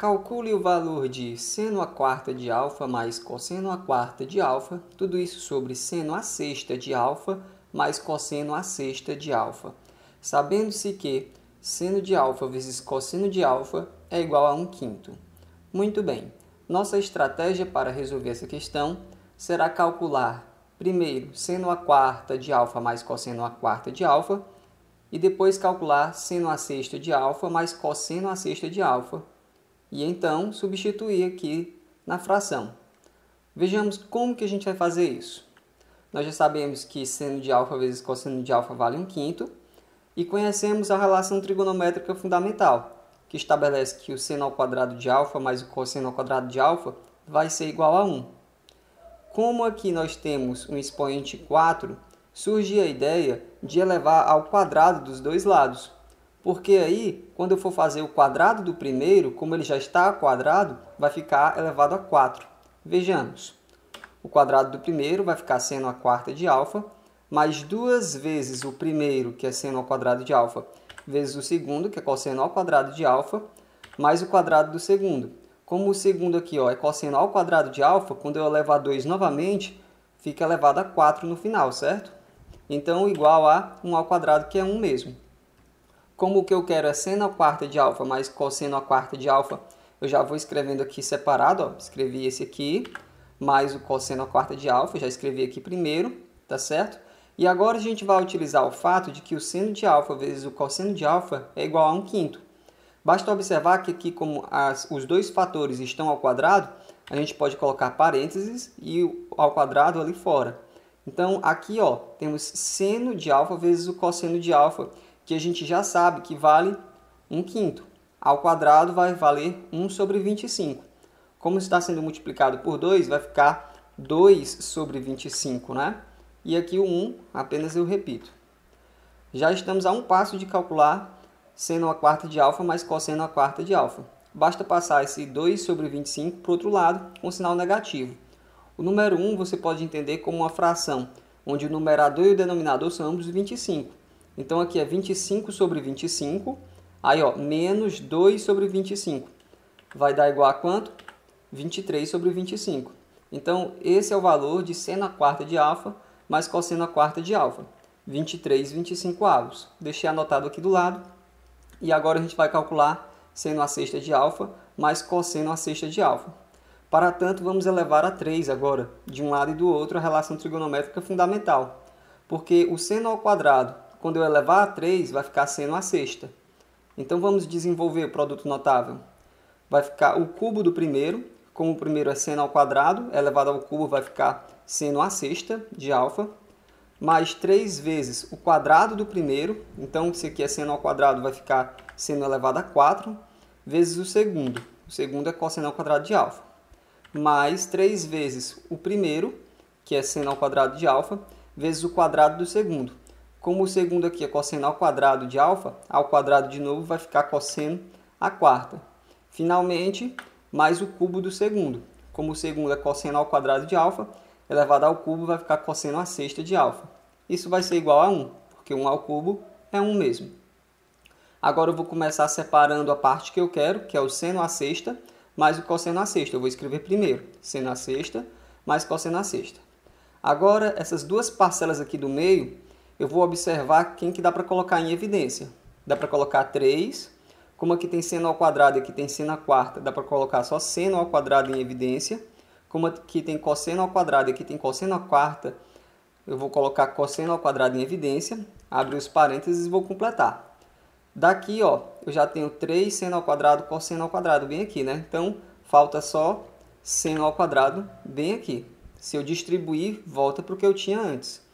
Calcule o valor de seno a quarta de alfa mais cosseno a quarta de alfa, tudo isso sobre seno a sexta de alfa mais cosseno a sexta de alfa. Sabendo-se que seno de alfa vezes cosseno de alfa é igual a 1 quinto. Muito bem, nossa estratégia para resolver essa questão será calcular primeiro seno a quarta de alfa mais cosseno a quarta de alfa e depois calcular seno a sexta de alfa mais cosseno a sexta de alfa, e então substituir aqui na fração. Vejamos como que a gente vai fazer isso. Nós já sabemos que seno de alfa vezes cosseno de alfa vale um quinto, e conhecemos a relação trigonométrica fundamental, que estabelece que o seno ao quadrado de alfa mais o cosseno ao quadrado de alfa vai ser igual a 1. Como aqui nós temos um expoente 4, surge a ideia de elevar ao quadrado dos dois lados, porque aí, quando eu for fazer o quadrado do primeiro, como ele já está quadrado, vai ficar elevado a 4. Vejamos. O quadrado do primeiro vai ficar seno a quarta de alfa, mais duas vezes o primeiro, que é seno ao quadrado de alfa, vezes o segundo, que é cosseno ao quadrado de alfa, mais o quadrado do segundo. Como o segundo aqui ó, é cosseno ao quadrado de alfa, quando eu elevo a 2 novamente, fica elevado a 4 no final, certo? Então, igual a 1 ao quadrado, que é 1 mesmo como o que eu quero é seno quarta de alfa mais cosseno ao quarta de alfa, eu já vou escrevendo aqui separado, ó, escrevi esse aqui, mais o cosseno ao quarta de alfa, já escrevi aqui primeiro, tá certo? E agora a gente vai utilizar o fato de que o seno de alfa vezes o cosseno de alfa é igual a 1 quinto. Basta observar que aqui como as, os dois fatores estão ao quadrado, a gente pode colocar parênteses e o, ao quadrado ali fora. Então aqui ó, temos seno de alfa vezes o cosseno de alfa, que a gente já sabe que vale 1 quinto. Ao quadrado vai valer 1 sobre 25. Como está sendo multiplicado por 2, vai ficar 2 sobre 25, né? E aqui o 1, apenas eu repito. Já estamos a um passo de calcular seno a quarta de alfa mais cosseno a quarta de alfa. Basta passar esse 2 sobre 25 para o outro lado com sinal negativo. O número 1 você pode entender como uma fração, onde o numerador e o denominador são ambos 25. Então aqui é 25 sobre 25, aí ó, menos 2 sobre 25. Vai dar igual a quanto? 23 sobre 25. Então esse é o valor de seno à quarta de alfa mais cosseno à quarta de alfa. 23, 25 avos. Deixei anotado aqui do lado. E agora a gente vai calcular seno a sexta de alfa mais cosseno a sexta de alfa. Para tanto, vamos elevar a 3 agora, de um lado e do outro, a relação trigonométrica fundamental, porque o seno ao quadrado quando eu elevar a 3, vai ficar sendo a sexta. Então vamos desenvolver o produto notável. Vai ficar o cubo do primeiro, como o primeiro é seno ao quadrado, elevado ao cubo vai ficar seno a sexta de alfa, mais 3 vezes o quadrado do primeiro, então se aqui é seno ao quadrado vai ficar seno elevado a 4, vezes o segundo, o segundo é cosseno ao quadrado de alfa, mais 3 vezes o primeiro, que é seno ao quadrado de alfa, vezes o quadrado do segundo. Como o segundo aqui é cosseno ao quadrado de alfa, ao quadrado de novo vai ficar cosseno a quarta. Finalmente, mais o cubo do segundo. Como o segundo é cosseno ao quadrado de alfa, elevado ao cubo vai ficar cosseno a sexta de alfa. Isso vai ser igual a 1, porque 1 ao cubo é 1 mesmo. Agora eu vou começar separando a parte que eu quero, que é o seno a sexta, mais o cosseno a sexta. Eu vou escrever primeiro, seno a sexta, mais cosseno a sexta. Agora, essas duas parcelas aqui do meio eu vou observar quem que dá para colocar em evidência. Dá para colocar 3, como aqui tem seno ao quadrado e aqui tem seno à quarta, dá para colocar só seno ao quadrado em evidência. Como aqui tem cosseno ao quadrado e aqui tem cosseno à quarta, eu vou colocar cosseno ao quadrado em evidência, abro os parênteses e vou completar. Daqui, ó, eu já tenho 3 seno ao quadrado, cosseno ao quadrado, bem aqui, né? Então, falta só seno ao quadrado, bem aqui. Se eu distribuir, volta para o que eu tinha antes.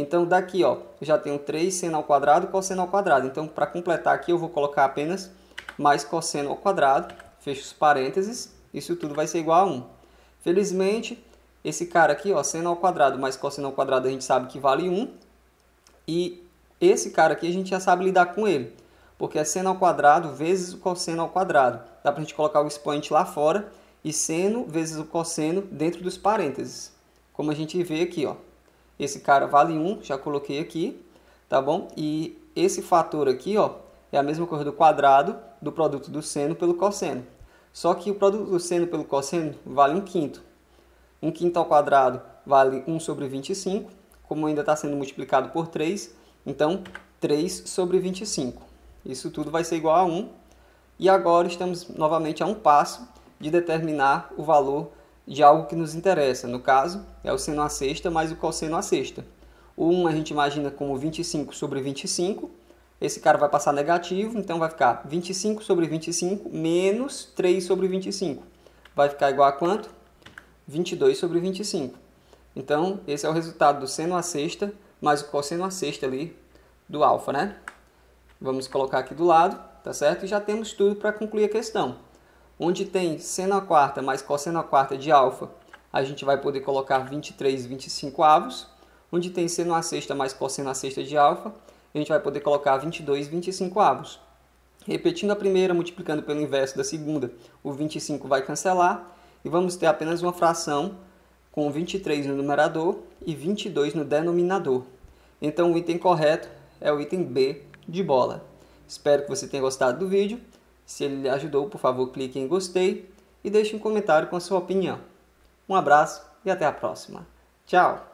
Então daqui ó, eu já tenho 3 seno ao quadrado e cosseno ao quadrado. Então para completar aqui eu vou colocar apenas mais cosseno ao quadrado, fecho os parênteses, isso tudo vai ser igual a 1. Felizmente, esse cara aqui, ó, seno ao quadrado mais cosseno ao quadrado a gente sabe que vale 1. E esse cara aqui a gente já sabe lidar com ele, porque é seno ao quadrado vezes o cosseno ao quadrado. Dá para a gente colocar o expoente lá fora e seno vezes o cosseno dentro dos parênteses, como a gente vê aqui, ó. Esse cara vale 1, já coloquei aqui, tá bom? E esse fator aqui, ó, é a mesma coisa do quadrado do produto do seno pelo cosseno. Só que o produto do seno pelo cosseno vale 1 quinto. 1 quinto ao quadrado vale 1 sobre 25, como ainda está sendo multiplicado por 3, então 3 sobre 25. Isso tudo vai ser igual a 1. E agora estamos novamente a um passo de determinar o valor de algo que nos interessa. No caso, é o seno à sexta mais o cosseno à sexta. O 1 a gente imagina como 25 sobre 25. Esse cara vai passar negativo, então vai ficar 25 sobre 25 menos 3 sobre 25. Vai ficar igual a quanto? 22 sobre 25. Então, esse é o resultado do seno à sexta mais o cosseno à sexta ali do alfa, né? Vamos colocar aqui do lado, tá certo? E já temos tudo para concluir a questão. Onde tem seno à quarta mais cosseno à quarta de alfa, a gente vai poder colocar 23, 25 avos. Onde tem seno à sexta mais cosseno à sexta de alfa, a gente vai poder colocar 22, 25 avos. Repetindo a primeira, multiplicando pelo inverso da segunda, o 25 vai cancelar e vamos ter apenas uma fração com 23 no numerador e 22 no denominador. Então o item correto é o item B de bola. Espero que você tenha gostado do vídeo. Se ele lhe ajudou, por favor, clique em gostei e deixe um comentário com a sua opinião. Um abraço e até a próxima. Tchau!